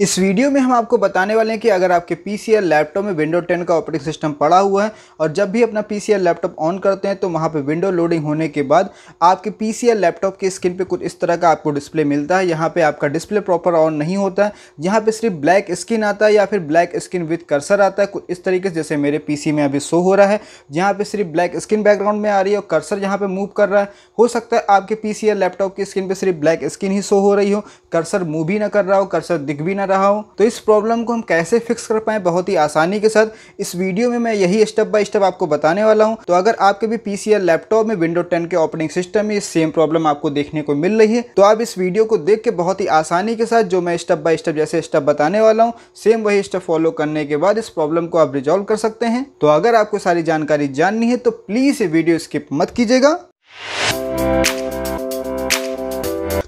इस वीडियो में हम आपको बताने वाले हैं कि अगर आपके पी लैपटॉप में विंडो 10 का ऑपरेटिंग सिस्टम पड़ा हुआ है और जब भी अपना पी लैपटॉप ऑन करते हैं तो वहाँ पे विंडो लोडिंग होने के बाद आपके पी लैपटॉप की स्क्रीन पे कुछ इस तरह का आपको डिस्प्ले मिलता है यहाँ पे आपका डिस्प्ले प्रॉपर ऑन नहीं होता है यहाँ पर सिर्फ ब्लैक स्क्रीन आता है या फिर ब्लैक स्क्रीन विथ कर्सर आता है कुछ इस तरीके से जैसे मेरे पी में अभी शो हो रहा है यहाँ पर सिर्फ ब्लैक स्क्रीन बैकग्राउंड में आ रही है और कर्सर यहाँ पर मूव कर रहा है हो सकता है आपके पी लैपटॉप की स्क्रीन पर सिर्फ ब्लैक स्क्रीन ही शो हो रही हो कर्सर मूव भी ना कर रहा हो कर्सर दिख भी ना रहा हूँ तो इस प्रॉब्लम को हम कैसे फिक्स कर पाएँ बहुत ही आसानी के साथ इस वीडियो में मैं यही स्टेप बाय स्टेप आपको बताने वाला हूँ तो अगर आपके भी पी सी लैपटॉप में विंडो टेन के ऑपरेटिंग सिस्टम में सेम प्रॉब्लम आपको देखने को मिल रही है तो आप इस वीडियो को देख के बहुत ही आसानी के साथ जो मैं स्टेप बाय स्टेप जैसे स्टेप बताने वाला हूँ सेम वही स्टेप फॉलो करने के बाद इस प्रॉब्लम को आप रिजॉल्व कर सकते हैं तो अगर आपको सारी जानकारी जाननी है तो प्लीज़ ये वीडियो स्किप मत कीजिएगा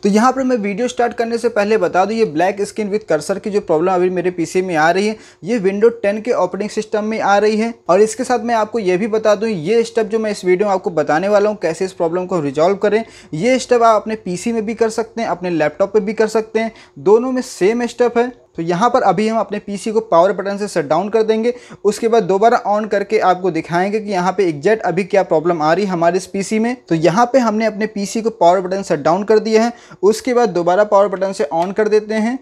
तो यहाँ पर मैं वीडियो स्टार्ट करने से पहले बता दूँ ये ब्लैक स्क्रीन विथ कर्सर की जो प्रॉब्लम अभी मेरे पी में आ रही है ये विंडो टेन के ऑपरेटिंग सिस्टम में आ रही है और इसके साथ मैं आपको ये भी बता दूँ ये स्टेप जो मैं इस वीडियो में आपको बताने वाला हूँ कैसे इस प्रॉब्लम को रिजॉल्व करें ये स्टेप आप अपने पी में भी कर सकते हैं अपने लैपटॉप पर भी कर सकते हैं दोनों में सेम स्टेप है तो यहाँ पर अभी हम अपने पीसी को पावर बटन से शट डाउन कर देंगे उसके बाद दोबारा ऑन करके आपको दिखाएंगे कि यहाँ पे एग्जैक्ट अभी क्या प्रॉब्लम आ रही है हमारे इस पीसी में तो यहाँ पे हमने अपने पीसी को पावर बटन शट डाउन कर दिया है उसके बाद दोबारा पावर बटन से ऑन कर देते हैं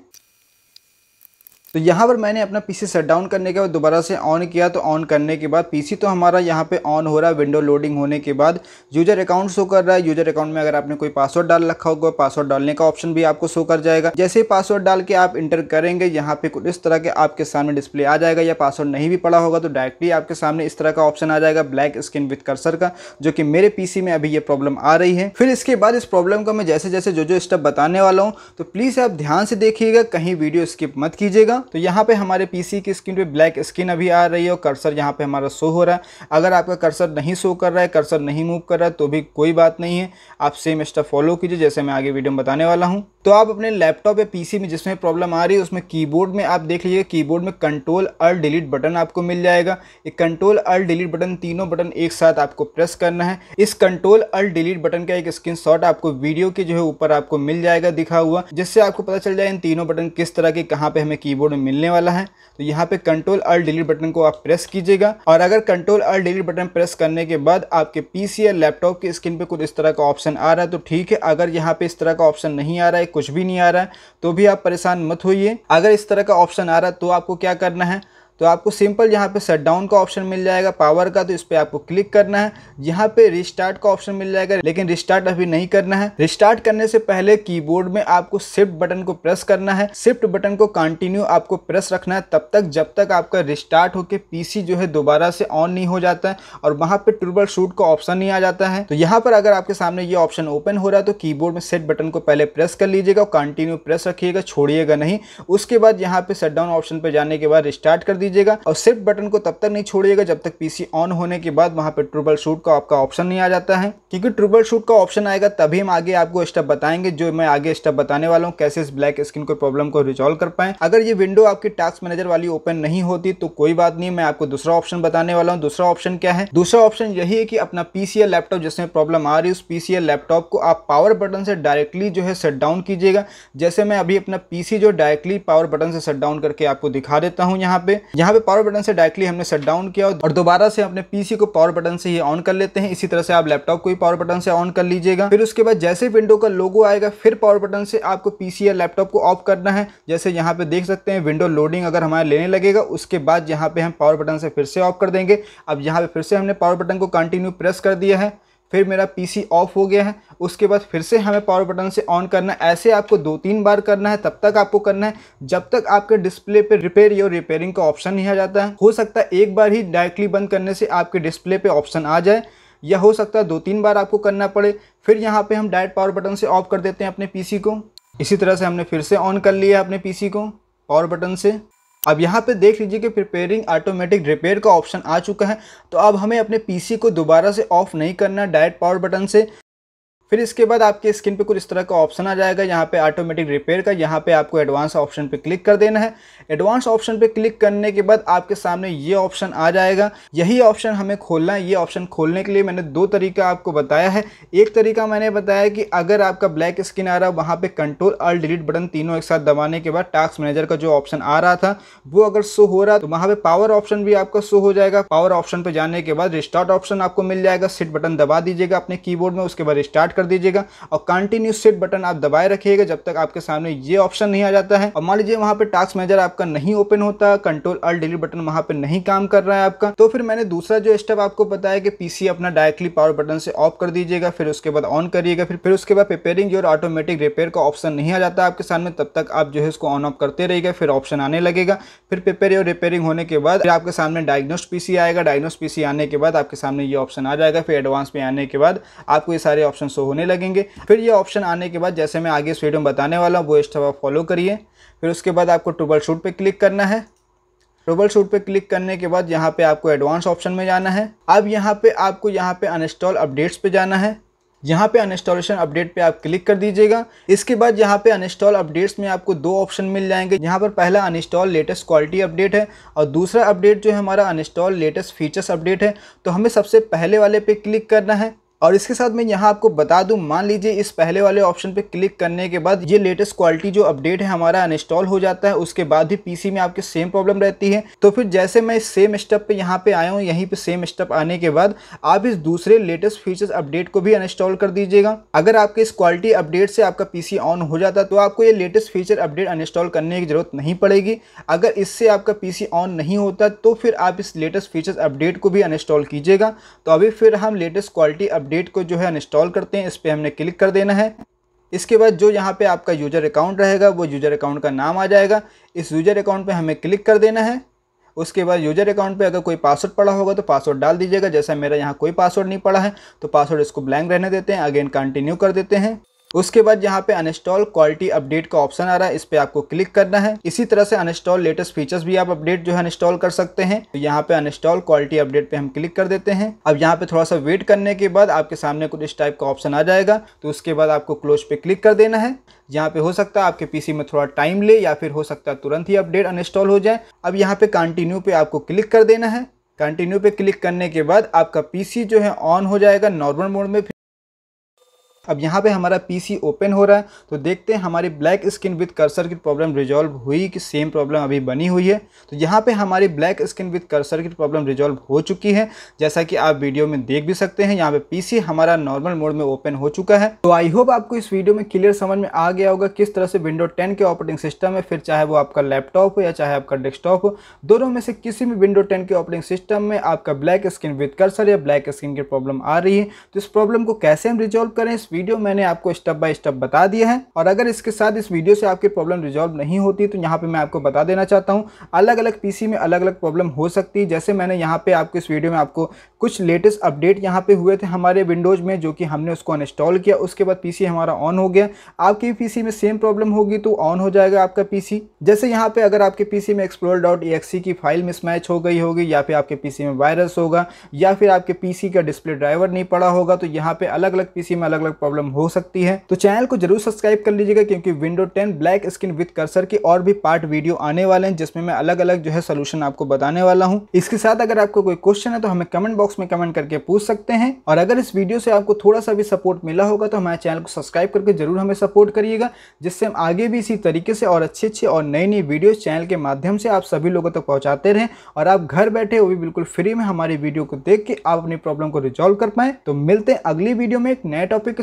तो यहाँ पर मैंने अपना पीसी सेट डाउन करने के बाद दोबारा से ऑन किया तो ऑन करने के बाद पीसी तो हमारा यहाँ पे ऑन हो रहा है विंडो लोडिंग होने के बाद यूजर अकाउंट शो कर रहा है यूजर अकाउंट में अगर आपने कोई पासवर्ड डाल रखा होगा पासवर्ड डालने का ऑप्शन भी आपको शो कर जाएगा जैसे ही पासवर्ड डाल के आप इंटर करेंगे यहाँ पे कुछ इस तरह के आपके सामने डिस्प्ले आ जाएगा या पासवर्ड नहीं भी पड़ा होगा तो डायरेक्टली आपके सामने इस तरह का ऑप्शन आ जाएगा ब्लैक स्क्रीन विथ कर्सर का जो कि मेरे पीसी में अभी ये प्रॉब्लम आ रही है फिर इसके बाद इस प्रॉब्लम का मैं जैसे जैसे जो जो स्टेप बताने वाला हूँ तो प्लीज़ आप ध्यान से देखिएगा कहीं वीडियो स्किप मत कीजिएगा तो यहाँ पे हमारे पीसी की स्क्रीन पे ब्लैक स्क्रीन अभी आ रही है और कर्सर यहाँ पे हमारा शो हो रहा है अगर आपका कर्सर नहीं शो कर रहा है कर्सर नहीं मूव कर रहा है तो भी कोई बात नहीं है आप सेम स्टेप फॉलो कीजिए जैसे मैं आगे वीडियो में बताने वाला हूँ तो आप अपने लैपटॉप या पीसी में जिसमें प्रॉब्लम आ रही है उसमें कीबोर्ड में आप देख लीजिए कीबोर्ड में कंट्रोल अल डिलीट बटन आपको मिल जाएगा ये कंट्रोल अल डिलीट बटन तीनों बटन एक साथ आपको प्रेस करना है इस कंट्रोल अल डिलीट बटन का एक स्क्रीन आपको वीडियो के जो है ऊपर आपको मिल जाएगा दिखा हुआ जिससे आपको पता चल जाए इन तीनों बटन किस तरह के कहाँ पे हमें कीबोर्ड में मिलने वाला है तो यहाँ पे कंट्रोल अल डिलीट बटन को आप प्रेस कीजिएगा और अगर control alt delete button press करने के बाद आपके पीसी या लैपटॉप की स्क्रीन पे कुछ इस तरह का ऑप्शन आ रहा है तो ठीक है अगर यहाँ पे इस तरह का ऑप्शन नहीं आ रहा है कुछ भी नहीं आ रहा है तो भी आप परेशान मत होइए अगर इस तरह का ऑप्शन आ रहा है तो आपको क्या करना है तो आपको सिंपल यहाँ पे शट डाउन का ऑप्शन मिल जाएगा पावर का तो इस पर आपको क्लिक करना है यहाँ पे रिस्टार्ट का ऑप्शन मिल जाएगा लेकिन रिस्टार्ट अभी नहीं करना है रिस्टार्ट करने से पहले कीबोर्ड में आपको शिफ्ट बटन को प्रेस करना है शिफ्ट बटन को कंटिन्यू आपको प्रेस रखना है तब तक जब तक आपका रिस्टार्ट होकर पीसी जो है दोबारा से ऑन नहीं हो जाता है और वहाँ पे ट्रिपल शूट का ऑप्शन नहीं आ जाता है तो यहाँ पर अगर आपके सामने ये ऑप्शन ओपन हो रहा है तो की में सेट बटन को पहले प्रेस कर लीजिएगा और कंटिन्यू प्रेस रखिएगा छोड़िएगा नहीं उसके बाद यहाँ पे शट डाउन ऑप्शन पर जाने के बाद रिस्टार्ट कर दीजिए दीजिएगा और सिर्फ बटन को तब तक नहीं छोड़िएगा जब तक पीसी ऑन होने के बाद वहां पर ट्रिपल शूट का आपका ऑप्शन नहीं आ जाता है क्योंकि ट्रिपल शूट का ऑप्शन आएगा तभी हम आगे आपको स्टेप बताएंगे जो मैं आगे स्टेप बताने वाला हूँ कैसे इस ब्लैक स्क्रीन को प्रॉब्लम को रिजोल्व कर पाए अगर ये विंडो आपकी टास्क मैनेजर वाली ओपन नहीं होती तो कोई बात नहीं मैं आपको दूसरा ऑप्शन बताने वाला हूँ दूसरा ऑप्शन क्या है दूसरा ऑप्शन यही है कि अपना पीसीएल लैपटॉप जिसमें प्रॉब्लम आ रही है उस पीसीएल लैपटॉप को आप पावर बटन से डायरेक्टली जो है शट डाउन कीजिएगा जैसे मैं अभी अपना पीसी जो डायरेक्टली पावर बटन से शट डाउन करके आपको दिखा देता हूँ यहाँ पे यहाँ पे पावर बटन से डायरेक्टली हमने शट डाउन किया और दोबारा से अपने पीसी को पावर बटन से ही ऑन कर लेते हैं इसी तरह से आप लैपटॉप को भी पावर बटन से ऑन कर लीजिएगा फिर उसके बाद जैसे विंडो का लोगो आएगा फिर पावर बटन से आपको पीसी या लैपटॉप को ऑफ करना है जैसे यहाँ पे देख सकते हैं विंडो लोडिंग अगर हमारा लेने लगेगा उसके बाद यहाँ पे हम पावर बटन से फिर से ऑफ कर देंगे अब यहाँ पे फिर से हमने पावर बटन को कंटिन्यू प्रेस कर दिया है फिर मेरा पीसी ऑफ हो गया है उसके बाद फिर से हमें पावर बटन से ऑन करना है ऐसे आपको दो तीन बार करना है तब तक आपको करना है जब तक आपके डिस्प्ले पे रिपेयर या रिपेयरिंग का ऑप्शन नहीं आ जाता है हो सकता है एक बार ही डायरेक्टली बंद करने से आपके डिस्प्ले पे ऑप्शन आ जाए या हो सकता है दो तीन बार आपको करना पड़े फिर यहाँ पर हम डायरेक्ट पावर बटन से ऑफ कर देते हैं अपने पी को इसी तरह से हमने फिर से ऑन कर लिया अपने पी को पावर बटन से अब यहाँ पे देख लीजिए कि प्रिपेयरिंग ऑटोमेटिक रिपेयर का ऑप्शन आ चुका है तो अब हमें अपने पीसी को दोबारा से ऑफ नहीं करना डायरेक्ट पावर बटन से फिर इसके बाद आपकी स्क्रीन पे कुछ इस तरह का ऑप्शन आ जाएगा यहाँ पे ऑटोमेटिक रिपेयर का यहाँ पे आपको एडवांस ऑप्शन पे क्लिक कर देना है एडवांस ऑप्शन पे क्लिक करने के बाद आपके सामने ये ऑप्शन आ जाएगा यही ऑप्शन हमें खोलना है ये ऑप्शन खोलने के लिए मैंने दो तरीका आपको बताया है एक तरीका मैंने बताया कि अगर आपका ब्लैक स्क्रीन आ रहा है वहाँ पर कंट्रोल और डिलीट बटन तीनों एक साथ दबाने के बाद टास्क मैनेजर का जो ऑप्शन आ रहा था वो अगर शो हो रहा तो वहाँ पर पावर ऑप्शन भी आपका शो हो जाएगा पावर ऑप्शन पर जाने के बाद रिस्टार्ट ऑप्शन आपको मिल जाएगा सिट बटन दबा दीजिएगा अपने कीबोर्ड में उसके बाद रिस्टार्ट कर दीजिएगा और कंटिन्यू सेट बटन आप दबाए रखिएगा जब तक आपके सामने ये ऑप्शन नहीं आ जाता है और मान लीजिए वहां पर टास्क मैनेजर आपका नहीं ओपन होता कंट्रोल अल डिलीट बटन वहां पर नहीं काम कर रहा है आपका तो फिर मैंने दूसरा जो स्टेप आपको बताया कि पीसी अपना डायरेक्टली पावर बटन से ऑफ कर दीजिएगा फिर उसके बाद ऑन करिएगा फिर फिर उसके बाद प्रिपेयरिंग जो ऑटोमेटिक रिपेयर का ऑप्शन नहीं आ जाता आपके सामने तब तक आप जो है इसको ऑन ऑफ करते रहिएगा फिर ऑप्शन आने लगेगा फिर प्रिपेयर और रिपेयरिंग होने के बाद फिर आपके सामने डायग्नोस पीसी आएगा डायग्नोस पीसी आने के बाद आपके सामने ये ऑप्शन आ जाएगा फिर एडवांस में आने के बाद आपको ये सारे ऑप्शन शो होने लगेंगे फिर ये ऑप्शन आने के बाद जैसे मैं आगे इस वीडियो में बताने वाला हूँ वो स्टेप आप फॉलो करिए फिर उसके बाद आपको ट्रबल शूट पर क्लिक करना है ट्रबल शूट पर क्लिक करने के बाद यहाँ पर आपको एडवांस ऑप्शन में जाना है अब यहाँ पर आपको यहाँ पे अनस्टॉल अपडेट्स पर जाना है यहाँ पे अनस्टॉलेशन अपडेट पे आप क्लिक कर दीजिएगा इसके बाद यहाँ पे अनस्टॉल अपडेट्स में आपको दो ऑप्शन मिल जाएंगे यहाँ पर पहला अनस्टॉल लेटेस्ट क्वालिटी अपडेट है और दूसरा अपडेट जो है हमारा अनस्टॉल लेटेस्ट फीचर्स अपडेट है तो हमें सबसे पहले वाले पे क्लिक करना है और इसके साथ मैं यहाँ आपको बता दूँ मान लीजिए इस पहले वाले ऑप्शन पे क्लिक करने के बाद ये लेटेस्ट क्वालिटी जो अपडेट है हमारा अनइंस्टॉल हो जाता है उसके बाद भी पीसी में आपके सेम प्रॉब्लम रहती है तो फिर जैसे मैं इस सेम स्टेप पे यहाँ पे आया हूँ यहीं पे सेम स्टेप आने के बाद आप इस दूसरे लेटेस्ट फीचर्स अपडेट को भी अनस्टॉल कर दीजिएगा अगर आपके इस क्वालिटी अपडेट से आपका पी ऑन हो जाता तो आपको ये लेटेस्ट फीचर अपडेट अनस्टॉल करने की जरूरत नहीं पड़ेगी अगर इससे आपका पी ऑन नहीं होता तो फिर आप इस लेटेस्ट फीचर्स अपडेट को भी अनस्टॉल कीजिएगा तो अभी फिर हम लेटेस्ट क्वालिटी अपडेट अपडेट को जो है इंस्टॉल करते हैं इस पर हमने क्लिक कर देना है इसके बाद जो यहाँ पे आपका यूज़र अकाउंट रहेगा वो यूज़र अकाउंट का नाम आ जाएगा इस यूज़र अकाउंट पे हमें क्लिक कर देना है उसके बाद यूज़र अकाउंट पे अगर कोई पासवर्ड पड़ा होगा तो पासवर्ड डाल दीजिएगा जैसा मेरा यहाँ कोई पासवर्ड नहीं पड़ा है तो पासवर्ड इसको ब्लैंक रहने देते हैं अगेन कंटिन्यू कर देते हैं उसके बाद यहाँ पे अनस्टॉल क्वालिटी अपडेट का ऑप्शन आ रहा है इस पर आपको क्लिक करना है इसी तरह से अनस्टॉल लेटेस्ट फीचर्स भी आप अपडेट जो है इंस्टॉल कर सकते हैं तो यहाँ पे अनस्टॉल क्वालिटी अपडेट पे हम क्लिक कर देते हैं अब यहाँ पे थोड़ा सा वेट करने के बाद आपके सामने कुछ इस टाइप का ऑप्शन आ जाएगा तो उसके बाद आपको क्लोज पे क्लिक कर देना है यहाँ पे हो सकता है आपके पीसी में थोड़ा टाइम ले या फिर हो सकता है तुरंत ही अपडेट अनस्टॉल हो जाए अब यहाँ पे कंटिन्यू पे आपको क्लिक कर देना है कंटिन्यू पे क्लिक करने के बाद आपका पीसी जो है ऑन हो जाएगा नॉर्मल मोड में अब यहाँ पे हमारा पीसी ओपन हो रहा है तो देखते हैं हमारी ब्लैक स्किन विद कर्सर की प्रॉब्लम रिजॉल्व हुई कि सेम प्रॉब्लम अभी बनी हुई है तो यहाँ पे हमारी ब्लैक स्किन विद कर्सर की प्रॉब्लम रिजॉल्व हो चुकी है जैसा कि आप वीडियो में देख भी सकते हैं यहाँ पे पीसी हमारा नॉर्मल मोड में ओपन हो चुका है तो आई होप आपको इस वीडियो में क्लियर समझ में आ गया होगा किस तरह से विंडो टेन के ऑपरेटिंग सिस्टम है फिर चाहे वो आपका लैपटॉप हो या चाहे आपका डेस्कटॉप हो दोनों में से किसी भी विंडो टेन के ऑपरेटिंग सिस्टम में आपका ब्लैक स्किन विद कर्सर या ब्लैक स्किन की प्रॉब्लम आ रही है तो इस प्रॉब्लम को कैसे हम रिजॉल्व करें वीडियो मैंने आपको स्टेप बाय स्टेप बता दिया है और अगर इसके साथ इस वीडियो से आपकी प्रॉब्लम रिजॉल्व नहीं होती तो यहाँ पे मैं आपको बता देना चाहता हूँ अलग अलग पीसी में अलग अलग प्रॉब्लम हो सकती है जैसे मैंने यहाँ पे आपको इस वीडियो में आपको कुछ लेटेस्ट अपडेट यहाँ पे हुए थे हमारे विंडोज़ में जो कि हमने उसको अनस्टॉल किया उसके बाद पीसी हमारा ऑन हो गया आपके पीसी में सेम प्रॉब्लम होगी तो ऑन हो जाएगा आपका पीसी जैसे यहाँ पे अगर आपके पीसी में एक्सप्लोर डॉट की फाइल मिसमैच हो गई होगी या फिर आपके पीसी में वायरस होगा या फिर आपके पीसी का डिस्प्ले ड्राइवर नहीं पड़ा होगा तो यहाँ पे अलग अलग पीसी में अलग अलग प्रॉब्लम हो सकती है तो चैनल को जरूर सब्सक्राइब कर लीजिएगा क्योंकि window ten black screen with cursor की और भी पार्ट वीडियो आने वाले हैं जिसमें मैं अलग अलग जो है सोल्यूशन आपको बताने वाला हूँ इसके साथ अगर आपको कोई क्वेश्चन है तो हमें कमेंट बॉक्स में कमेंट करके पूछ सकते हैं और अगर इस वीडियो से आपको थोड़ा सा भी सपोर्ट मिला होगा तो हमारे चैनल को सब्सक्राइब करके जरूर हमें सपोर्ट करिएगा जिससे हम आगे भी इसी तरीके से और अच्छे अच्छे और नई नई वीडियो चैनल के माध्यम से आप सभी लोगों तक पहुंचाते रहें और आप घर बैठे वो भी बिल्कुल फ्री में हमारी वीडियो को देख के आप अपनी प्रॉब्लम को रिजॉल्व कर पाएं तो मिलते हैं अगली वीडियो में एक नए टॉपिक के